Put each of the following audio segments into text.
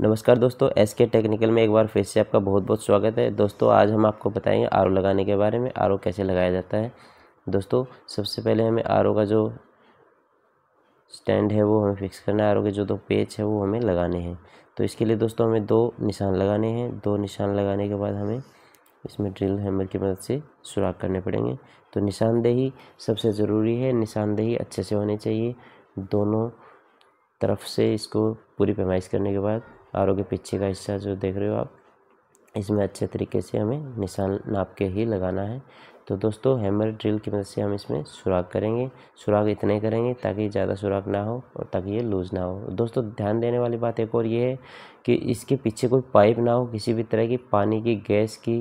नमस्कार दोस्तों एस के टेक्निकल में एक बार फिर से आपका बहुत बहुत स्वागत है दोस्तों आज हम आपको बताएंगे आर लगाने के बारे में आर कैसे लगाया जाता है दोस्तों सबसे पहले हमें आर का जो स्टैंड है वो हमें फिक्स करना है आर के जो दो पेच है वो हमें लगाने हैं तो इसके लिए दोस्तों हमें दो निशान लगाने हैं दो निशान लगाने के बाद हमें इसमें ड्रिल हैमर की मदद से सुराख करने पड़ेंगे तो निशानदेही सबसे ज़रूरी है निशानदेही अच्छे से होनी चाहिए दोनों तरफ से इसको पूरी पैमाइश करने के बाद आर के पीछे का हिस्सा जो देख रहे हो आप इसमें अच्छे तरीके से हमें निशान नाप के ही लगाना है तो दोस्तों हैमर ड्रिल की मदद से हम इसमें सुराख करेंगे सुराख इतने करेंगे ताकि ज़्यादा सुराख ना हो और ताकि ये लूज़ ना हो दोस्तों ध्यान देने वाली बात एक और ये है कि इसके पीछे कोई पाइप ना हो किसी भी तरह की पानी की गैस की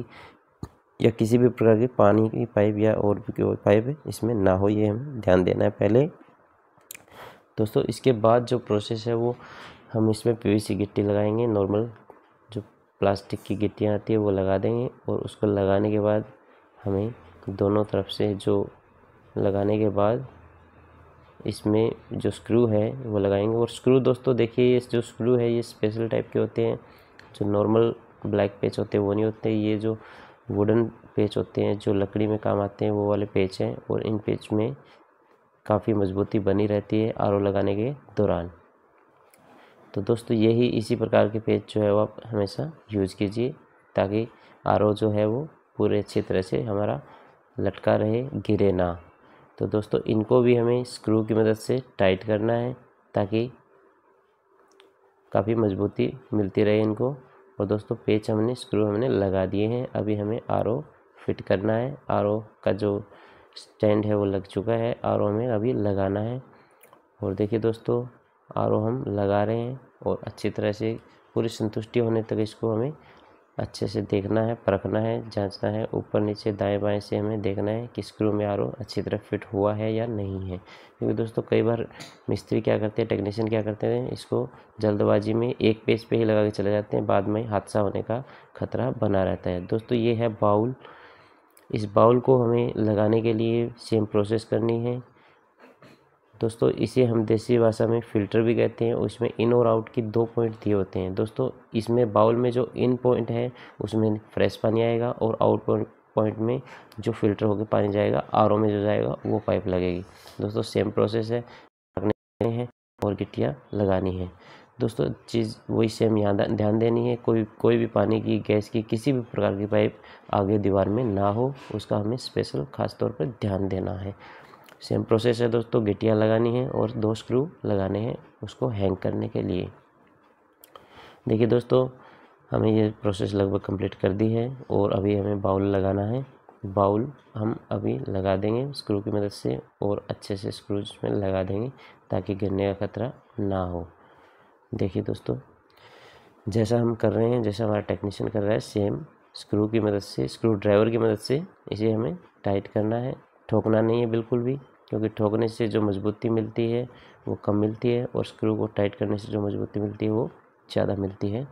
या किसी भी प्रकार की पानी की पाइप या और भी कोई पाइप इसमें ना हो ये हमें ध्यान देना है पहले दोस्तों इसके बाद जो प्रोसेस है वो हम इसमें पीवीसी गिट्टी लगाएंगे नॉर्मल जो प्लास्टिक की गिट्टियाँ आती है वो लगा देंगे और उसको लगाने के बाद हमें दोनों तरफ से जो लगाने के बाद इसमें जो स्क्रू है वो लगाएंगे और स्क्रू दोस्तों देखिए ये जो स्क्रू है ये स्पेशल टाइप के होते हैं जो नॉर्मल ब्लैक पेच होते हैं वो नहीं होते ये जो वुडन पेच होते हैं जो लकड़ी में काम आते हैं वो वाले पेच हैं और इन पेच में काफ़ी मजबूती बनी रहती है आर लगाने के दौरान तो दोस्तों यही इसी प्रकार के पेज जो है वो आप हमेशा यूज़ कीजिए ताकि आर जो है वो पूरे अच्छी तरह से हमारा लटका रहे गिरे ना तो दोस्तों इनको भी हमें स्क्रू की मदद से टाइट करना है ताकि काफ़ी मजबूती मिलती रहे इनको और दोस्तों पेच हमने स्क्रू हमने लगा दिए हैं अभी हमें आर फिट करना है आर का जो स्टैंड है वो लग चुका है आर हमें अभी लगाना है और देखिए दोस्तों आर हम लगा रहे हैं और अच्छी तरह से पूरी संतुष्टि होने तक इसको हमें अच्छे से देखना है परखना है जांचना है ऊपर नीचे दाएं बाएं से हमें देखना है कि स्क्रू में आर अच्छी तरह फिट हुआ है या नहीं है क्योंकि दोस्तों कई बार मिस्त्री क्या करते हैं टेक्नीशियन क्या करते हैं इसको जल्दबाजी में एक पेज पे ही लगा के चले जाते हैं बाद में हादसा होने का खतरा बना रहता है दोस्तों ये है बाउल इस बाउल को हमें लगाने के लिए सेम प्रोसेस करनी है दोस्तों इसे हम देसी भाषा में फ़िल्टर भी कहते हैं और इसमें इन और आउट की दो पॉइंट दिए होते हैं दोस्तों इसमें बाउल में जो इन पॉइंट है उसमें फ्रेश पानी आएगा और आउट पॉइंट में जो फिल्टर होकर पानी जाएगा आर में जो जाएगा वो पाइप लगेगी दोस्तों सेम प्रोसेस है हैं और गिट्टियाँ लगानी है दोस्तों चीज़ वही सेम यहाँ ध्यान देनी है कोई कोई भी पानी की गैस की किसी भी प्रकार की पाइप आगे दीवार में ना हो उसका हमें स्पेशल खास तौर पर ध्यान देना है सेम प्रोसेस है दोस्तों गिटियाँ लगानी है और दो स्क्रू लगाने हैं उसको हैंग करने के लिए देखिए दोस्तों हमें ये प्रोसेस लगभग कंप्लीट कर दी है और अभी हमें बाउल लगाना है बाउल हम अभी लगा देंगे स्क्रू की मदद से और अच्छे से स्क्रू इसमें लगा देंगे ताकि गिरने का खतरा ना हो देखिए दोस्तों जैसा हम कर रहे हैं जैसा हमारा टेक्नीशियन कर रहा है सेम स्क्रू की मदद से स्क्रू ड्राइवर की मदद से इसे हमें टाइट करना है ठोकना नहीं है बिल्कुल भी क्योंकि ठोकने से जो मजबूती मिलती है वो कम मिलती है और स्क्रू को टाइट करने से जो मजबूती मिलती है वो ज़्यादा मिलती है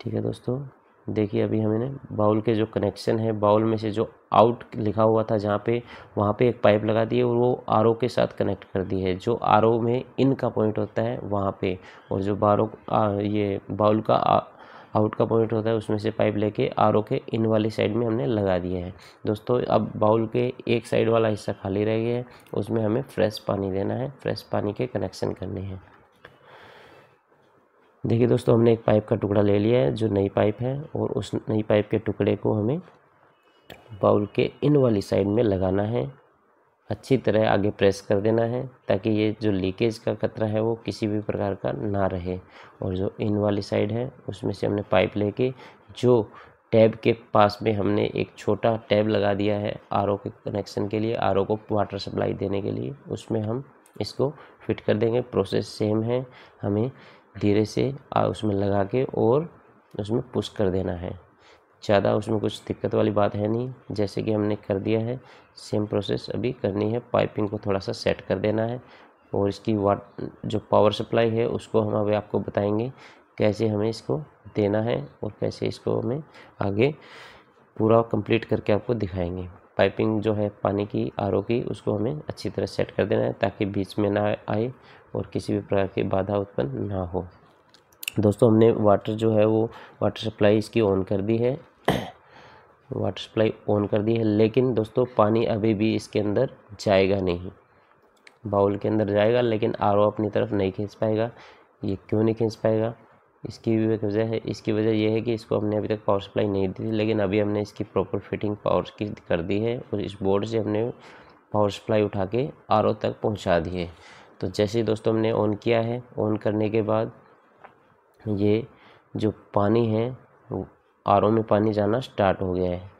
ठीक है दोस्तों देखिए अभी हमने बाउल के जो कनेक्शन है बाउल में से जो आउट लिखा हुआ था जहाँ पे वहाँ पे एक पाइप लगा दी है और वो आर के साथ कनेक्ट कर दी है जो आर में इन का पॉइंट होता है वहाँ पे और जो बारो ये बाउल का आउट का पॉइंट होता है उसमें से पाइप लेके आर के इन वाली साइड में हमने लगा दिया है दोस्तों अब बाउल के एक साइड वाला हिस्सा खाली रह गया है उसमें हमें फ्रेश पानी देना है फ्रेश पानी के कनेक्शन करने हैं देखिए दोस्तों हमने एक पाइप का टुकड़ा ले लिया है जो नई पाइप है और उस नई पाइप के टुकड़े को हमें बाउल के इन वाली साइड में लगाना है अच्छी तरह आगे प्रेस कर देना है ताकि ये जो लीकेज का खतरा है वो किसी भी प्रकार का ना रहे और जो इन वाली साइड है उसमें से हमने पाइप लेके जो टैब के पास में हमने एक छोटा टैब लगा दिया है आर के कनेक्शन के लिए आर को वाटर सप्लाई देने के लिए उसमें हम इसको फिट कर देंगे प्रोसेस सेम है हमें धीरे से उसमें लगा के और उसमें पुश कर देना है ज़्यादा उसमें कुछ दिक्कत वाली बात है नहीं जैसे कि हमने कर दिया है सेम प्रोसेस अभी करनी है पाइपिंग को थोड़ा सा सेट कर देना है और इसकी वाट जो पावर सप्लाई है उसको हम अभी आपको बताएंगे कैसे हमें इसको देना है और कैसे इसको हमें आगे पूरा कंप्लीट करके आपको दिखाएंगे पाइपिंग जो है पानी की आर की उसको हमें अच्छी तरह सेट कर देना है ताकि बीच में ना आए और किसी भी प्रकार की बाधा उत्पन्न ना हो दोस्तों हमने वाटर जो है वो वाटर सप्लाई इसकी ऑन कर दी है वाटर सप्लाई ऑन कर दी है लेकिन दोस्तों पानी अभी भी इसके अंदर जाएगा नहीं बाउल के अंदर जाएगा लेकिन आर अपनी तरफ नहीं खींच पाएगा ये क्यों नहीं खींच पाएगा इसकी भी वजह है इसकी वजह यह है कि इसको हमने अभी तक पावर सप्लाई नहीं दी थी लेकिन अभी हमने इसकी प्रॉपर फिटिंग पावर की कर दी है और इस बोर्ड से हमने पावर सप्लाई उठा के आर तक पहुँचा दी है तो जैसे ही दोस्तों हमने ऑन किया है ऑन करने के बाद ये जो पानी है आर ओ में पानी जाना स्टार्ट हो गया है